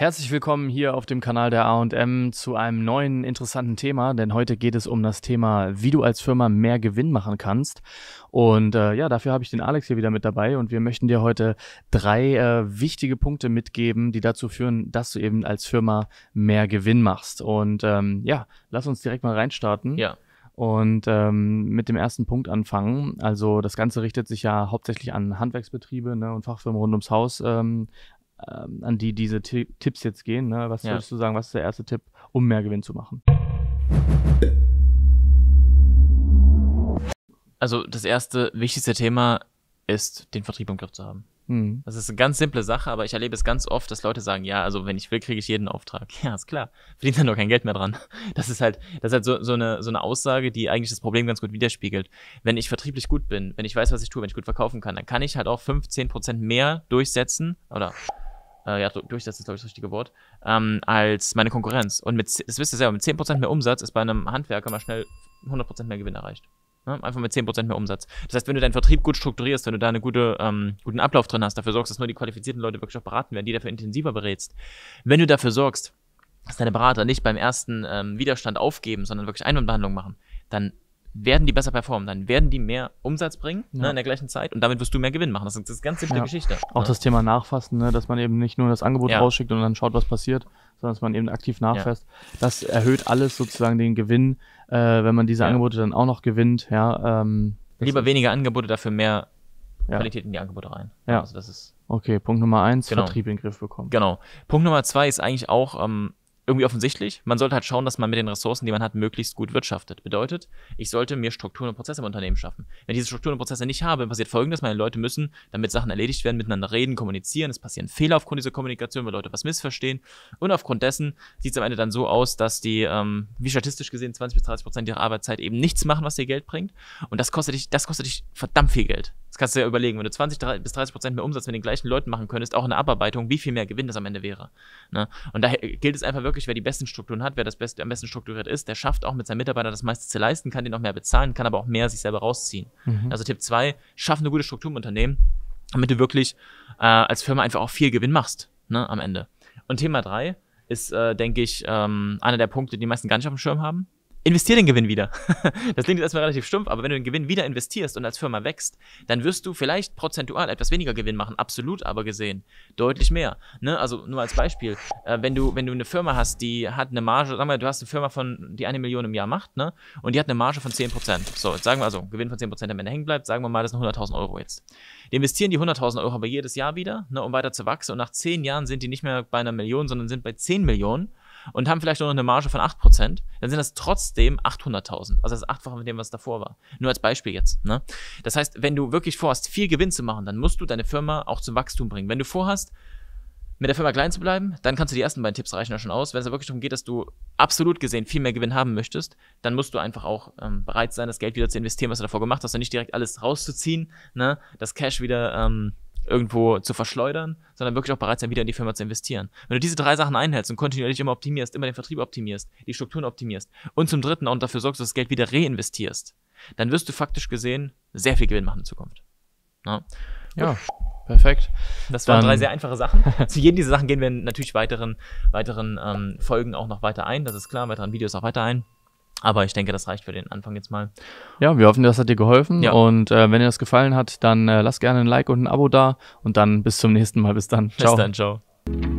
Herzlich willkommen hier auf dem Kanal der AM zu einem neuen interessanten Thema, denn heute geht es um das Thema, wie du als Firma mehr Gewinn machen kannst. Und äh, ja, dafür habe ich den Alex hier wieder mit dabei und wir möchten dir heute drei äh, wichtige Punkte mitgeben, die dazu führen, dass du eben als Firma mehr Gewinn machst. Und ähm, ja, lass uns direkt mal reinstarten. Ja. Und ähm, mit dem ersten Punkt anfangen. Also das Ganze richtet sich ja hauptsächlich an Handwerksbetriebe ne, und Fachfirmen rund ums Haus ähm, ähm, an die diese T Tipps jetzt gehen. Ne? Was ja. würdest du sagen, was ist der erste Tipp, um mehr Gewinn zu machen? Also das erste wichtigste Thema ist, den Vertrieb im Griff zu haben. Mhm. Das ist eine ganz simple Sache, aber ich erlebe es ganz oft, dass Leute sagen, ja, also wenn ich will, kriege ich jeden Auftrag. Ja, ist klar. Verdient dann doch kein Geld mehr dran. Das ist halt, das ist halt so, so, eine, so eine Aussage, die eigentlich das Problem ganz gut widerspiegelt. Wenn ich vertrieblich gut bin, wenn ich weiß, was ich tue, wenn ich gut verkaufen kann, dann kann ich halt auch 15% mehr durchsetzen oder äh, ja, durchsetzen ist, glaube ich, das richtige Wort, ähm, als meine Konkurrenz. Und mit, das wisst ihr selber, mit 10% mehr Umsatz ist bei einem Handwerker mal schnell 100% mehr Gewinn erreicht. Ne? Einfach mit 10% mehr Umsatz. Das heißt, wenn du deinen Vertrieb gut strukturierst, wenn du da einen gute, ähm, guten Ablauf drin hast, dafür sorgst, dass nur die qualifizierten Leute wirklich auch beraten werden, die dafür intensiver berätst, wenn du dafür sorgst, dass deine Berater nicht beim ersten ähm, Widerstand aufgeben, sondern wirklich Einwandbehandlung machen, dann werden die besser performen, dann werden die mehr Umsatz bringen ne, ja. ne, in der gleichen Zeit und damit wirst du mehr Gewinn machen. Das ist eine ganz simple ja. Geschichte. Auch ne? das Thema Nachfassen, ne, dass man eben nicht nur das Angebot ja. rausschickt und dann schaut, was passiert, sondern dass man eben aktiv nachfasst. Das erhöht alles sozusagen den Gewinn, äh, wenn man diese Angebote dann auch noch gewinnt. Ja, ähm, Lieber weniger Angebote, dafür mehr Qualität in die Angebote rein. Ja. Also das ist Okay, Punkt Nummer eins, genau. Vertrieb in den Griff bekommen. Genau. Punkt Nummer zwei ist eigentlich auch, ähm, irgendwie offensichtlich. Man sollte halt schauen, dass man mit den Ressourcen, die man hat, möglichst gut wirtschaftet. Bedeutet, ich sollte mir Strukturen und Prozesse im Unternehmen schaffen. Wenn ich diese Strukturen und Prozesse nicht habe, passiert folgendes: Meine Leute müssen, damit Sachen erledigt werden, miteinander reden, kommunizieren. Es passieren Fehler aufgrund dieser Kommunikation, weil Leute was missverstehen. Und aufgrund dessen sieht es am Ende dann so aus, dass die, ähm, wie statistisch gesehen, 20 bis 30 Prozent ihrer Arbeitszeit eben nichts machen, was dir Geld bringt. Und das kostet dich, das kostet dich verdammt viel Geld. Das kannst du ja überlegen, wenn du 20 bis 30 Prozent mehr Umsatz mit den gleichen Leuten machen könntest, auch in der Abarbeitung, wie viel mehr Gewinn das am Ende wäre. Ne? Und da gilt es einfach wirklich, wer die besten Strukturen hat, wer das Beste, am besten strukturiert ist, der schafft auch mit seinen Mitarbeitern das meiste zu leisten, kann den auch mehr bezahlen, kann aber auch mehr sich selber rausziehen. Mhm. Also Tipp 2, schaff eine gute Struktur im Unternehmen, damit du wirklich äh, als Firma einfach auch viel Gewinn machst ne, am Ende. Und Thema 3 ist, äh, denke ich, ähm, einer der Punkte, die die meisten gar nicht auf dem Schirm haben investier den Gewinn wieder. das klingt jetzt erstmal relativ stumpf, aber wenn du den Gewinn wieder investierst und als Firma wächst, dann wirst du vielleicht prozentual etwas weniger Gewinn machen, absolut aber gesehen. Deutlich mehr. Ne? Also nur als Beispiel, äh, wenn, du, wenn du eine Firma hast, die hat eine Marge, sagen wir, du hast eine Firma, von, die eine Million im Jahr macht, ne? und die hat eine Marge von 10%. So, jetzt sagen wir also, Gewinn von 10% am Ende hängen bleibt, sagen wir mal, das sind 100.000 Euro jetzt. Die investieren die 100.000 Euro aber jedes Jahr wieder, ne, um weiter zu wachsen und nach 10 Jahren sind die nicht mehr bei einer Million, sondern sind bei 10 Millionen und haben vielleicht nur noch eine Marge von 8%, dann sind das trotzdem 800.000. Also das Achtfache von dem, was davor war. Nur als Beispiel jetzt. Ne? Das heißt, wenn du wirklich vorhast, viel Gewinn zu machen, dann musst du deine Firma auch zum Wachstum bringen. Wenn du vorhast, mit der Firma klein zu bleiben, dann kannst du die ersten beiden Tipps reichen ja schon aus. Wenn es da wirklich darum geht, dass du absolut gesehen viel mehr Gewinn haben möchtest, dann musst du einfach auch ähm, bereit sein, das Geld wieder zu investieren, was du davor gemacht hast und nicht direkt alles rauszuziehen, ne? das Cash wieder ähm, irgendwo zu verschleudern, sondern wirklich auch bereit sein, wieder in die Firma zu investieren. Wenn du diese drei Sachen einhältst und kontinuierlich immer optimierst, immer den Vertrieb optimierst, die Strukturen optimierst und zum dritten auch dafür sorgst, dass das Geld wieder reinvestierst, dann wirst du faktisch gesehen sehr viel Gewinn machen in Zukunft. Na? Ja. Perfekt. Das waren Dann, drei sehr einfache Sachen. Zu jedem dieser Sachen gehen wir natürlich weiteren, weiteren ähm, Folgen auch noch weiter ein. Das ist klar, weiteren Videos auch weiter ein. Aber ich denke, das reicht für den Anfang jetzt mal. Ja, wir hoffen, das hat dir geholfen. Ja. Und äh, wenn dir das gefallen hat, dann äh, lass gerne ein Like und ein Abo da. Und dann bis zum nächsten Mal. Bis dann. Ciao. Bis dann, ciao.